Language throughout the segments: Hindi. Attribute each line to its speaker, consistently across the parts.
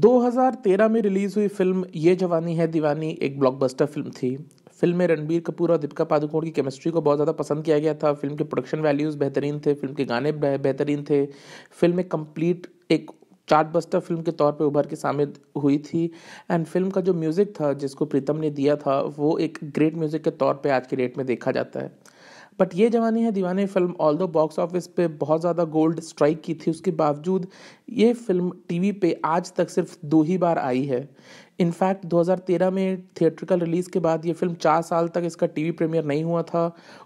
Speaker 1: 2013 में रिलीज हुई फिल्म ये जवानी है दीवानी एक ब्लॉकबस्टर फिल्म थी फिल्म में रणबीर कपूर और दीपिका पादुकोण की केमिस्ट्री को बहुत ज़्यादा पसंद किया गया था फिल्म के प्रोडक्शन वैल्यूज़ बेहतरीन थे फिल्म के गाने बेहतरीन थे फिल्म में कंप्लीट एक चार्टबस्टर फिल्म के तौर पर उभर के सामने हुई थी एंड फिल्म का जो म्यूज़िक था जिसको प्रीतम ने दिया था वो एक ग्रेट म्यूज़िक के तौर पर आज के डेट में देखा जाता है but Yeh Jawaani Hai Deewani film all although box office पे बहुत ज़्यादा गोल्ड स्ट्राइक की थी उसके बावजूद ये फिल्म टीवी पे आज तक सिर्फ दो ही बार आई है इनफैक्ट 2013 में थिएट्रिकल रिलीज़ के बाद ये फिल्म चार साल तक इसका टीवी प्रीमियर नहीं हुआ था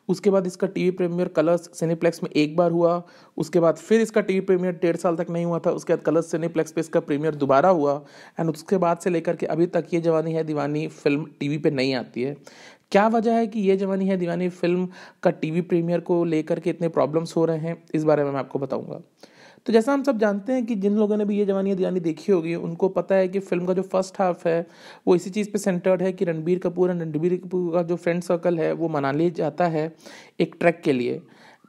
Speaker 1: उसके बाद इसका टीवी प्रीमियर कलर्स सिनेप्लेक्स में एक बार हुआ उसके बाद फिर इसका टीवी प्रीमियर डेढ़ साल तक नहीं हुआ था उसके बाद कलर्स सिनेप्लेक्स पे इसका प्रीमियर दोबारा हुआ एंड उसके बाद से लेकर के अभी तक ये जवानी है दीवानी फिल्म टीवी पे नहीं आती है क्या वजह है कि ये जवानी है दीवानी फिल्म का टीवी प्रीमियर को लेकर के इतने प्रॉब्लम्स हो रहे हैं इस बारे में मैं आपको बताऊंगा तो जैसा हम सब जानते हैं कि जिन लोगों ने भी ये जवानी दीवानी देखी होगी उनको पता है कि फिल्म का जो फर्स्ट हाफ है वो इसी चीज़ पे सेंटर्ड है कि रणबीर कपूर एंड रणबीर कपूर का जो फ्रेंड सर्कल है वो मनाली जाता है एक ट्रैक के लिए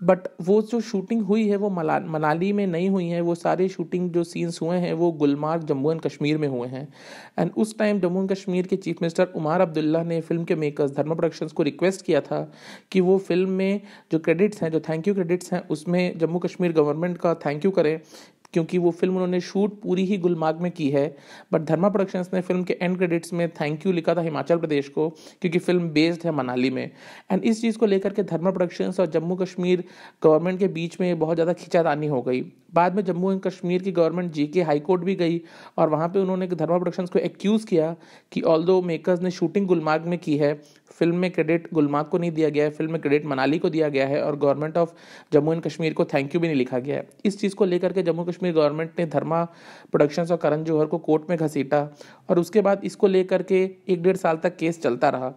Speaker 1: बट वो जो शूटिंग हुई है वो मला मनाली में नहीं हुई है वो सारे शूटिंग जो सीन्स हुए हैं वो गुलमार्ग जम्मू एंड कश्मीर में हुए हैं एंड उस टाइम जम्मू एंड कश्मीर के चीफ मिनिस्टर उमार अब्दुल्ला ने फिल्म के मेकर्स धर्मा प्रोडक्शंस को रिक्वेस्ट किया था कि वो फिल्म में जो क्रेडिट्स हैं जो थैंक यू क्रेडिट्स हैं उसमें जम्मू कश्मीर गवर्नमेंट का थैंक यू करें क्योंकि वो फिल्म उन्होंने शूट पूरी ही गुलमार्ग में की है बट धर्मा प्रोडक्शंस ने फिल्म के एंड क्रेडिट्स में थैंक यू लिखा था हिमाचल प्रदेश को क्योंकि फिल्म बेस्ड है मनाली में एंड इस चीज़ को लेकर के धर्मा प्रोडक्शंस और जम्मू कश्मीर गवर्नमेंट के बीच में बहुत ज़्यादा खिंचातानी हो गई बाद में जम्मू एंड कश्मीर की गवर्नमेंट जी के हाईकोर्ट भी गई और वहाँ पर उन्होंने धर्मा प्रोडक्शंस को एक्यूज़ किया कि ऑल मेकर्स ने शूटिंग गुलमार्ग में की है फिल्म में क्रेडिट गुलमार्ग को नहीं दिया गया है फिल्म में क्रेडिट मनाली को दिया गया है और government of Jammu and Kashmir को थैंक यू भी नहीं लिखा गया है इस चीज़ को लेकर के जम्मू कश्मीर गवर्नमेंट ने धर्मा प्रोडक्शंस और करण जौहर को कोर्ट में घसीटा और उसके बाद इसको लेकर के एक डेढ़ साल तक केस चलता रहा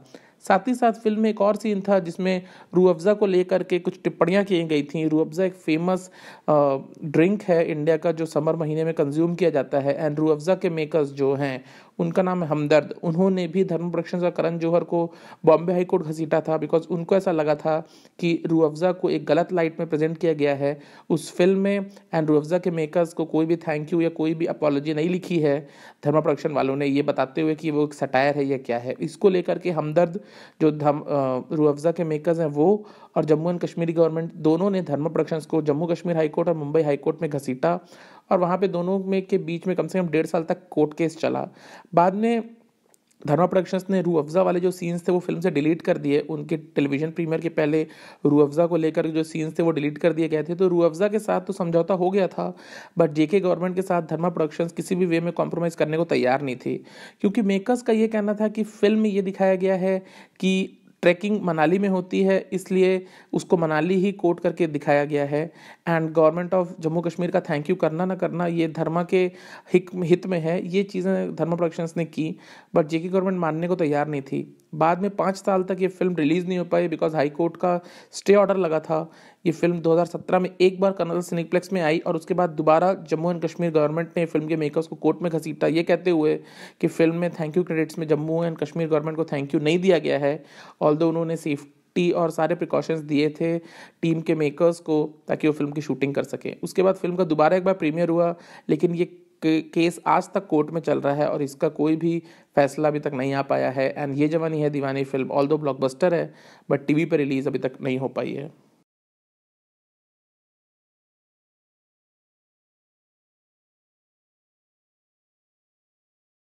Speaker 1: साथ ही साथ फिल्म में एक और सीन था जिसमें रू अफजा को लेकर के कुछ टिप्पणियाँ की गई थी रू अफजा एक फेमस ड्रिंक है इंडिया का जो समर महीने में कंज्यूम किया जाता है एंड रू अफजा के मेकर्स जो हैं उनका नाम है हमदर्द उन्होंने भी धर्म प्रोडक्शन का करण जौहर को बॉम्बे हाई कोर्ट घसीटा था बिकॉज उनको ऐसा लगा था कि रू अफज़ा को एक गलत लाइट में प्रेजेंट किया गया है उस फिल्म में एंड रू अफज़ा के मेकर्स को कोई भी थैंक यू या कोई भी अपॉलोजी नहीं लिखी है धर्म प्रोडक्शन वालों ने ये बताते हुए कि वो एक सटायर है या क्या है इसको लेकर के हमदर्द जो धम रू अफज़ा के मेकर्स हैं वो और जम्मू एंड कश्मीर गवर्नमेंट दोनों ने धर्म प्रोडक्शंस को जम्मू कश्मीर हाईकोर्ट और मुंबई हाईकोर्ट में घसीटा और वहाँ पे दोनों में के बीच में कम से कम डेढ़ साल तक कोर्ट केस चला बाद में धर्मा प्रोडक्शंस ने रू अफज़ा वाले जो सीन्स थे वो फिल्म से डिलीट कर दिए उनके टेलीविजन प्रीमियर के पहले रू अफज़ा को लेकर जो सीन्स थे वो डिलीट कर दिए गए थे तो रू अफज़ा के साथ तो समझौता हो गया था बट जेके गवर्नमेंट के साथ धर्मा प्रोडक्शंस किसी भी वे में कॉम्प्रोमाइज़ करने को तैयार नहीं थी क्योंकि मेकर्स का ये कहना था कि फिल्म में ये दिखाया गया है कि ट्रैकिंग मनाली में होती है इसलिए उसको मनाली ही कोट करके दिखाया गया है and government of Jammu Kashmir का थैंक यू करना ना करना ये धर्मा के हित में है ये चीज़ें धर्मा प्रोडक्शंस ने की बट जेके गवर्नमेंट मानने को तैयार नहीं थी बाद में पाँच साल तक ये फिल्म रिलीज़ नहीं हो पाई बिकॉज हाई कोर्ट का स्टे ऑर्डर लगा था ये फिल्म 2017 में एक बार कर्नल सिनेप्लेक्स में आई और उसके बाद दोबारा जम्मू एंड कश्मीर गवर्नमेंट ने फिल्म के मेकर्स को कोर्ट में घसीटा ये कहते हुए कि फिल्म में थैंक यू क्रेडिट्स में जम्मू एंड कश्मीर गवर्नमेंट को थैंक यू नहीं दिया गया है ऑल उन्होंने सेफ्टी टी और सारे प्रिकॉशंस दिए थे टीम के मेकर्स को ताकि वो फिल्म की शूटिंग कर सकें उसके बाद फिल्म का दोबारा एक बार प्रीमियर हुआ लेकिन ये केस आज तक कोर्ट में चल रहा है और इसका कोई भी फैसला अभी तक नहीं आ पाया है and Yeh Jawaani Hai Deewani film all दो ब्लॉकबस्टर है बट टीवी पर रिलीज़ अभी तक नहीं हो पाई है